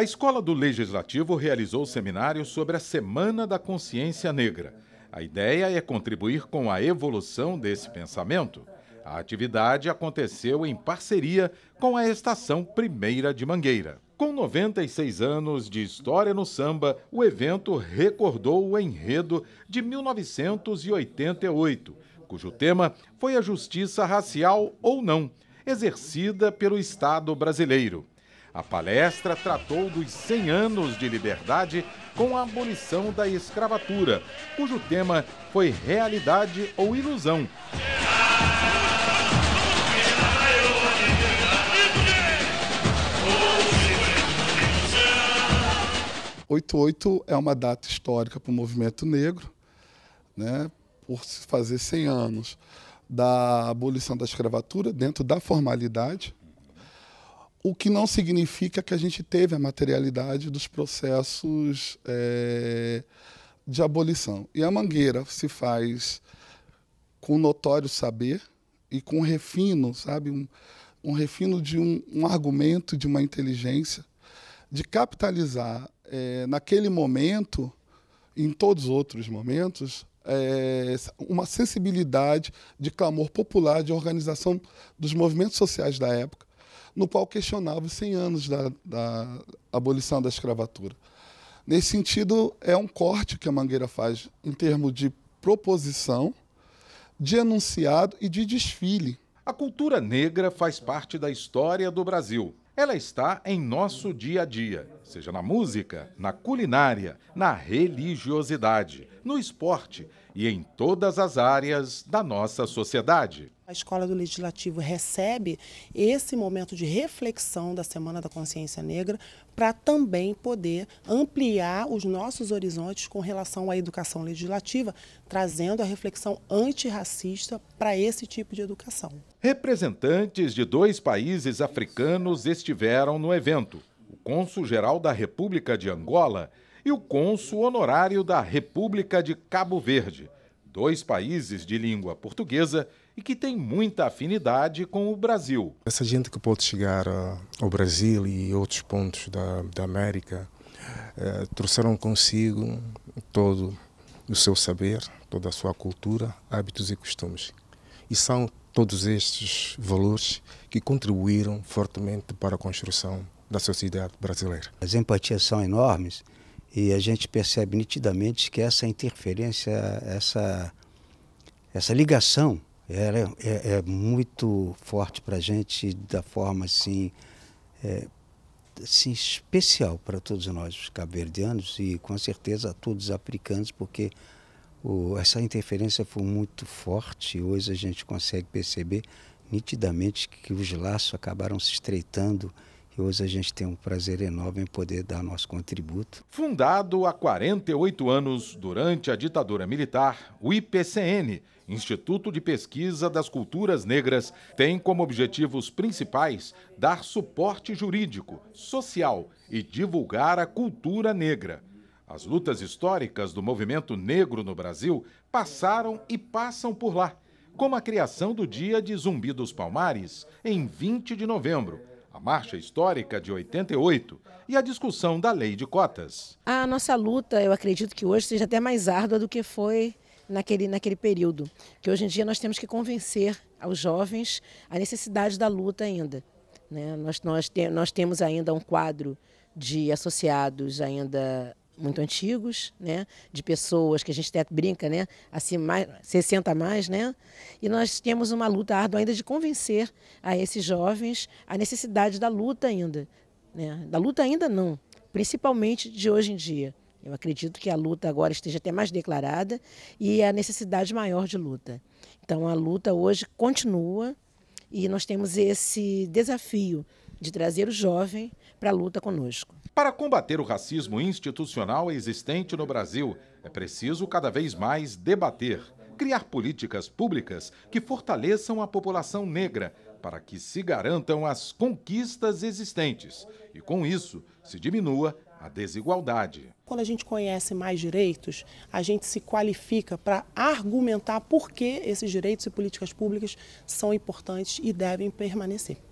A Escola do Legislativo realizou o seminário sobre a Semana da Consciência Negra. A ideia é contribuir com a evolução desse pensamento. A atividade aconteceu em parceria com a Estação Primeira de Mangueira. Com 96 anos de história no samba, o evento recordou o enredo de 1988, cujo tema foi a justiça racial ou não, exercida pelo Estado brasileiro. A palestra tratou dos 100 anos de liberdade com a abolição da escravatura, cujo tema foi realidade ou ilusão. oito é uma data histórica para o movimento negro, né, por se fazer 100 anos da abolição da escravatura dentro da formalidade, o que não significa que a gente teve a materialidade dos processos é, de abolição. E a mangueira se faz com notório saber e com refino, sabe? Um, um refino de um, um, argumento, de uma inteligência, de capitalizar é, naquele momento, em todos os outros momentos, é, uma sensibilidade de clamor popular, de organização dos movimentos sociais da época no qual questionava os 100 anos da, da abolição da escravatura. Nesse sentido, é um corte que a Mangueira faz em termos de proposição, de enunciado e de desfile. A cultura negra faz parte da história do Brasil. Ela está em nosso dia a dia seja na música, na culinária, na religiosidade, no esporte e em todas as áreas da nossa sociedade. A Escola do Legislativo recebe esse momento de reflexão da Semana da Consciência Negra para também poder ampliar os nossos horizontes com relação à educação legislativa, trazendo a reflexão antirracista para esse tipo de educação. Representantes de dois países africanos estiveram no evento cônsul-geral da República de Angola e o cônsul honorário da República de Cabo Verde, dois países de língua portuguesa e que têm muita afinidade com o Brasil. Essa gente que pode chegar ah, ao Brasil e outros pontos da, da América eh, trouxeram consigo todo o seu saber, toda a sua cultura, hábitos e costumes. E são todos estes valores que contribuíram fortemente para a construção da sociedade brasileira. As empatias são enormes e a gente percebe nitidamente que essa interferência, essa, essa ligação ela é, é, é muito forte para a gente da forma assim, é, assim especial para todos nós, os cabo e com certeza a todos os africanos, porque o, essa interferência foi muito forte e hoje a gente consegue perceber nitidamente que os laços acabaram se estreitando hoje a gente tem um prazer enorme em poder dar nosso contributo. Fundado há 48 anos durante a ditadura militar, o IPCN, Instituto de Pesquisa das Culturas Negras, tem como objetivos principais dar suporte jurídico, social e divulgar a cultura negra. As lutas históricas do movimento negro no Brasil passaram e passam por lá, como a criação do Dia de Zumbi dos Palmares, em 20 de novembro, a marcha histórica de 88 e a discussão da lei de cotas. A nossa luta, eu acredito que hoje seja até mais árdua do que foi naquele, naquele período, que hoje em dia nós temos que convencer aos jovens a necessidade da luta ainda. Né? Nós, nós, te, nós temos ainda um quadro de associados ainda muito antigos, né? de pessoas que a gente até brinca, né? assim, mais, 60 a mais, né? e nós temos uma luta árdua ainda de convencer a esses jovens a necessidade da luta ainda. Né? Da luta ainda não, principalmente de hoje em dia. Eu acredito que a luta agora esteja até mais declarada e a necessidade maior de luta. Então a luta hoje continua e nós temos esse desafio de trazer o jovem para a luta conosco. Para combater o racismo institucional existente no Brasil, é preciso cada vez mais debater, criar políticas públicas que fortaleçam a população negra para que se garantam as conquistas existentes e, com isso, se diminua a desigualdade. Quando a gente conhece mais direitos, a gente se qualifica para argumentar por que esses direitos e políticas públicas são importantes e devem permanecer.